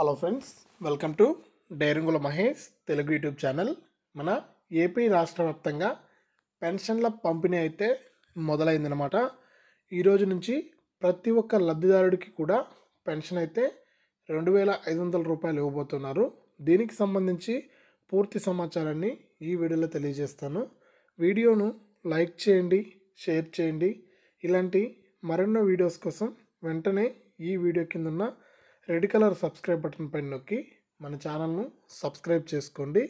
hello friends welcome to డైరంగుల Mahesh Telugu YouTube channel మన AP రాష్ట్ర వ్యాప్తంగా పెన్షన్ల పంపిణీ అయితే మొదలైందనమాట ఈరోజు నుంచి ప్రతి ఒక్క లబ్ధిదారుడికి కూడా పెన్షన్ అయితే రెండు వేల ఐదు వందల రూపాయలు ఇవ్వబోతున్నారు దీనికి సంబంధించి పూర్తి సమాచారాన్ని ఈ వీడియోలో తెలియజేస్తాను వీడియోను లైక్ చేయండి షేర్ చేయండి ఇలాంటి మరెన్నో వీడియోస్ కోసం వెంటనే ఈ వీడియో కింద ఉన్న రెడ్ కలర్ సబ్స్క్రైబ్ బటన్ పైన నొక్కి మన ఛానల్ను సబ్స్క్రైబ్ చేసుకోండి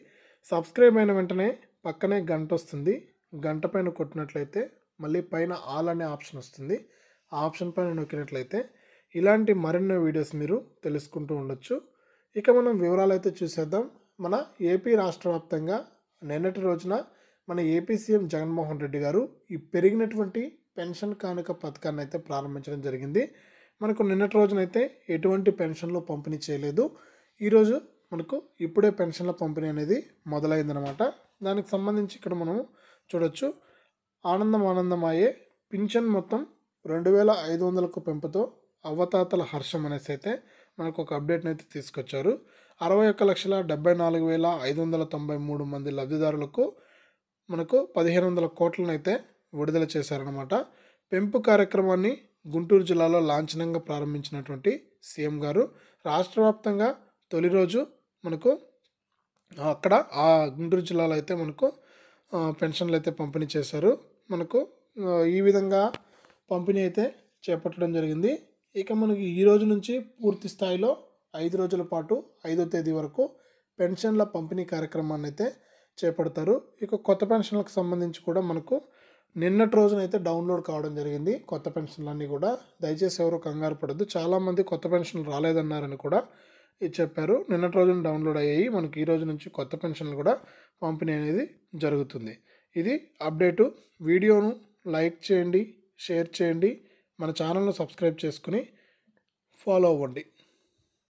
సబ్స్క్రైబ్ అయిన వెంటనే పక్కనే గంట వస్తుంది గంట పైన కొట్టినట్లయితే మళ్ళీ పైన ఆల్ అనే ఆప్షన్ వస్తుంది ఆ ఆప్షన్ పైన నొక్కినట్లయితే ఇలాంటి మరిన్నో వీడియోస్ మీరు తెలుసుకుంటూ ఉండొచ్చు ఇక మనం వివరాలు అయితే చూసేద్దాం మన ఏపీ రాష్ట్ర వ్యాప్తంగా నిన్నటి రోజున మన ఏపీ సీఎం జగన్మోహన్ రెడ్డి గారు ఈ పెరిగినటువంటి పెన్షన్ కానుక పథకాన్ని అయితే ప్రారంభించడం జరిగింది మనకు నిన్నటి రోజునైతే ఎటువంటి పెన్షన్లు పంపిణీ చేయలేదు ఈరోజు మనకు ఇప్పుడే పెన్షన్ల పంపిణీ అనేది మొదలైందనమాట దానికి సంబంధించి ఇక్కడ మనము చూడొచ్చు ఆనందం ఆనందమయ్యే పింఛన్ మొత్తం రెండు వేల ఐదు వందలకు పెంపుతో అవతాతల హర్షం అనేసి అయితే మనకు ఒక అప్డేట్ని అయితే తీసుకొచ్చారు అరవై ఒక్క లక్షల డెబ్బై నాలుగు వేల ఐదు వందల తొంభై మూడు మంది లబ్ధిదారులకు మనకు పదిహేను వందల కోట్లను అయితే విడుదల చేశారనమాట పెంపు కార్యక్రమాన్ని గుంటూరు జిల్లాలో లాంఛనంగా ప్రారంభించినటువంటి సీఎం గారు రాష్ట్ర వ్యాప్తంగా తొలి రోజు మనకు అక్కడ ఆ గుంటూరు జిల్లాలో అయితే మనకు పెన్షన్లు అయితే పంపిణీ చేశారు మనకు ఈ విధంగా పంపిణీ అయితే చేపట్టడం జరిగింది ఇక మనకి ఈ రోజు నుంచి పూర్తి స్థాయిలో ఐదు రోజుల పాటు ఐదో తేదీ వరకు పెన్షన్ల పంపిణీ కార్యక్రమాన్ని అయితే చేపడతారు ఇక కొత్త పెన్షన్లకు సంబంధించి కూడా మనకు నిన్నటి రోజునైతే డౌన్లోడ్ కావడం జరిగింది కొత్త పెన్షన్లన్నీ కూడా దయచేసి ఎవరు కంగారు పడద్దు చాలామంది కొత్త పెన్షన్లు రాలేదన్నారని కూడా ఇది చెప్పారు నిన్నటి రోజున డౌన్లోడ్ అయ్యాయి మనకి ఈ రోజు నుంచి కొత్త పెన్షన్లు కూడా పంపిణీ అనేది జరుగుతుంది ఇది అప్డేటు వీడియోను లైక్ చేయండి షేర్ చేయండి మన ఛానల్ను సబ్స్క్రైబ్ చేసుకుని ఫాలో అవ్వండి